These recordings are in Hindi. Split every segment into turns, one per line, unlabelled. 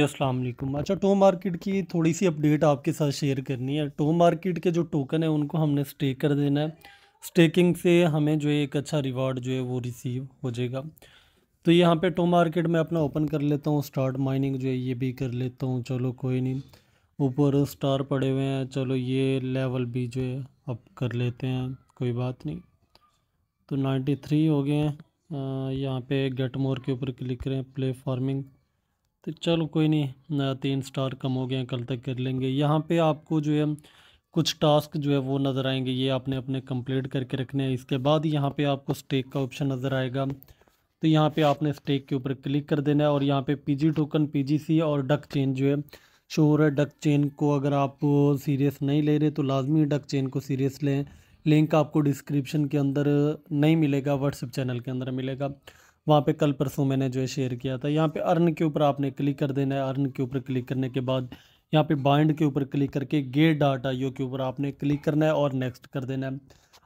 असलम अच्छा टो मार्केट की थोड़ी सी अपडेट आपके साथ शेयर करनी है टो मार्केट के जो टोकन है उनको हमने स्टेक कर देना है स्टेकिंग से हमें जो है एक अच्छा रिवार्ड जो है वो रिसीव हो जाएगा तो यहाँ पे टो मार्केट में अपना ओपन कर लेता हूँ स्टार्ट माइनिंग जो है ये भी कर लेता हूँ चलो कोई नहीं ऊपर स्टार पड़े हुए हैं चलो ये लेवल भी जो है अब कर लेते हैं कोई बात नहीं तो नाइन्टी हो गए हैं यहाँ पे गेट मोर के ऊपर क्लिक करें प्ले फार्मिंग तो चलो कोई नहीं तीन स्टार कम हो गए कल तक कर लेंगे यहाँ पे आपको जो है कुछ टास्क जो है वो नज़र आएंगे ये आपने अपने कंप्लीट करके रखने हैं इसके बाद यहाँ पे आपको स्टेक का ऑप्शन नज़र आएगा तो यहाँ पे आपने स्टेक के ऊपर क्लिक कर देना है और यहाँ पे पीजी टोकन पीजीसी और डक चेन जो है शोर है डक चेन को अगर आप सीरियस नहीं ले रहे तो लाजमी डक चेन को सीरियस लें लिंक आपको डिस्क्रिप्शन के अंदर नहीं मिलेगा व्हाट्सएप चैनल के अंदर मिलेगा वहाँ पे कल परसों मैंने जो है शेयर किया था यहाँ पे अर्न के ऊपर आपने क्लिक कर देना है अर्न के ऊपर क्लिक करने के बाद यहाँ पे बाइंड के ऊपर क्लिक करके गेट डाट आईओ के ऊपर आपने क्लिक करना है और नेक्स्ट कर देना है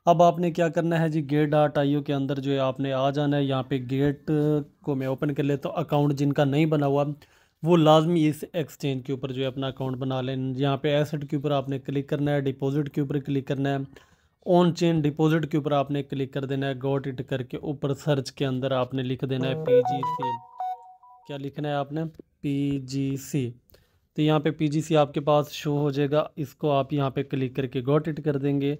अब आपने क्या करना है जी गेट डाट आईओ के अंदर जो है आपने आ जाना है यहाँ पे गेट को मैं ओपन कर लेता तो हूँ अकाउंट जिनका नहीं बना हुआ वो लाजमी इस एक्सचेंज के ऊपर जो है अपना अकाउंट बना लें यहाँ पे एसेट के ऊपर आपने क्लिक करना है डिपॉजिट के ऊपर क्लिक करना है ऑन चेन डिपॉजिट के ऊपर आपने क्लिक कर देना है गोट इट करके ऊपर सर्च के अंदर आपने लिख देना है पीजीसी क्या लिखना है आपने पीजीसी तो यहाँ पे पीजीसी आपके पास शो हो जाएगा इसको आप यहाँ पे क्लिक करके गोट इट कर देंगे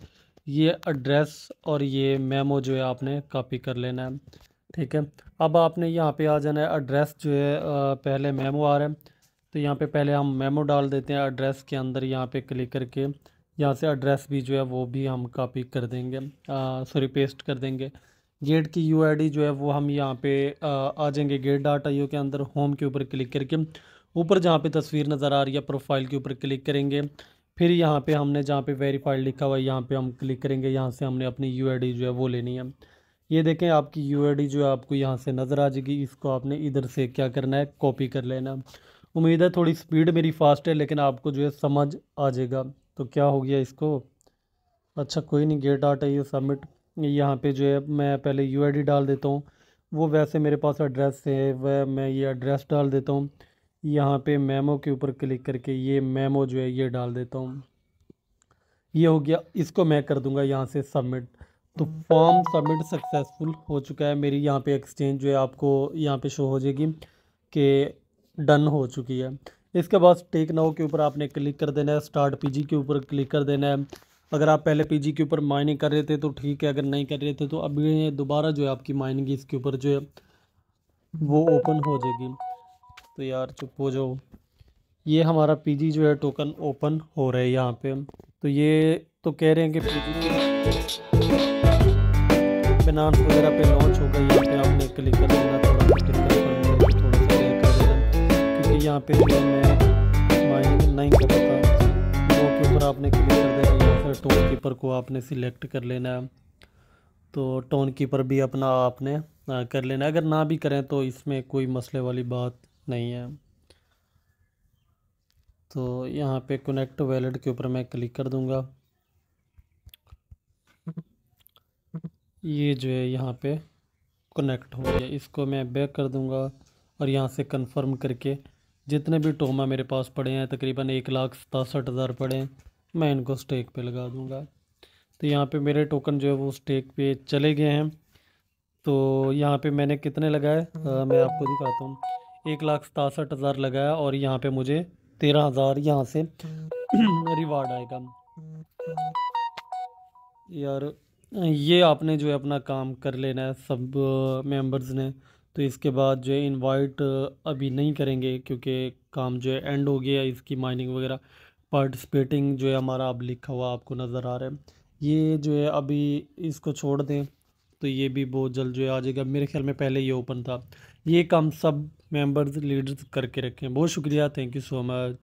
ये एड्रेस और ये मेमो जो है आपने कॉपी कर लेना है ठीक है अब आपने यहाँ पे आ जाना है एड्रेस जो है पहले मेमो आ रहा है तो यहाँ पे पहले हम मेमो डाल देते हैं एड्रेस के अंदर यहाँ पे क्लिक करके यहाँ से एड्रेस भी जो है वो भी हम कॉपी कर देंगे सॉरी पेस्ट कर देंगे गेट की यू जो है वो हम यहाँ पे आ, आ जाएंगे गेट डाटा यू के अंदर होम के ऊपर क्लिक करके ऊपर जहाँ पे तस्वीर नज़र आ रही है प्रोफाइल के ऊपर क्लिक करेंगे फिर यहाँ पे हमने जहाँ पे वेरीफाइड लिखा हुआ है यहाँ पे हम क्लिक करेंगे यहाँ से हमने अपनी यू जो है वो लेनी है ये देखें आपकी यू जो है आपको यहाँ से नज़र आ जाएगी इसको आपने इधर से क्या करना है कॉपी कर लेना उम्मीद है थोड़ी स्पीड मेरी फास्ट है लेकिन आपको जो है समझ आ जाएगा तो क्या हो गया इसको अच्छा कोई नहीं गेट डाटा ये सबमिट यहाँ पे जो है मैं पहले यू डाल देता हूँ वो वैसे मेरे पास एड्रेस है वह मैं ये एड्रेस डाल देता हूँ यहाँ पे मेमो के ऊपर क्लिक करके ये मेमो जो है ये डाल देता हूँ ये हो गया इसको मैं कर दूँगा यहाँ से सबमिट तो फॉर्म सबमिट सक्सेसफुल हो चुका है मेरी यहाँ पे एक्सचेंज जो है आपको यहाँ पे शो हो जाएगी कि डन हो चुकी है इसके बाद टेक नाउ के ऊपर आपने क्लिक कर देना है स्टार्ट पीजी के ऊपर क्लिक कर देना है अगर आप पहले पीजी के ऊपर माइनिंग कर रहे थे तो ठीक है अगर नहीं कर रहे थे तो अभी दोबारा जो है आपकी माइनिंग इसके ऊपर जो है वो ओपन हो जाएगी तो यार चुप हो जाओ ये हमारा पी जो है टोकन ओपन हो रहा है यहाँ पर तो ये तो कह रहे हैं कि पीजी वगैरह पे लॉन्च हो गई है आपने क्लिक कर देना थोड़ा यहाँ पे जो मैं लाइन कर रहा दो के ऊपर आपने क्लिक कर देना या फिर टोन कीपर को आपने सिलेक्ट कर लेना है तो टोन कीपर भी अपना आपने कर लेना अगर ना भी करें तो इसमें कोई मसले वाली बात नहीं है तो यहाँ पे कनेक्ट वैलेट के ऊपर मैं क्लिक कर दूँगा ये जो है यहाँ पे कनेक्ट हो गया इसको मैं बैक कर दूँगा और यहाँ से कंफर्म करके जितने भी टोमा मेरे पास पड़े हैं तकरीबन एक लाख सतासठ हज़ार पड़े हैं मैं इनको स्टेक पे लगा दूंगा तो यहाँ पे मेरे टोकन जो है वो स्टेक पे चले गए हैं तो यहाँ पे मैंने कितने लगाए मैं आपको दिखाता हूँ एक लाख सतासठ हज़ार लगाया और यहाँ पे मुझे तेरह हज़ार यहाँ से रिवार्ड आएगा यार ये आपने जो है अपना काम कर लेना है सब मेम्बर्स ने तो इसके बाद जो है इन्वाइट अभी नहीं करेंगे क्योंकि काम जो है एंड हो गया है इसकी माइनिंग वगैरह पार्टिसिपेटिंग जो है हमारा अब लिखा हुआ आपको नज़र आ रहा है ये जो है अभी इसको छोड़ दें तो ये भी बहुत जल्द जो है आ जाएगा मेरे ख्याल में पहले ये ओपन था ये काम सब मेंबर्स लीडर्स करके रखें बहुत शुक्रिया थैंक यू सो मच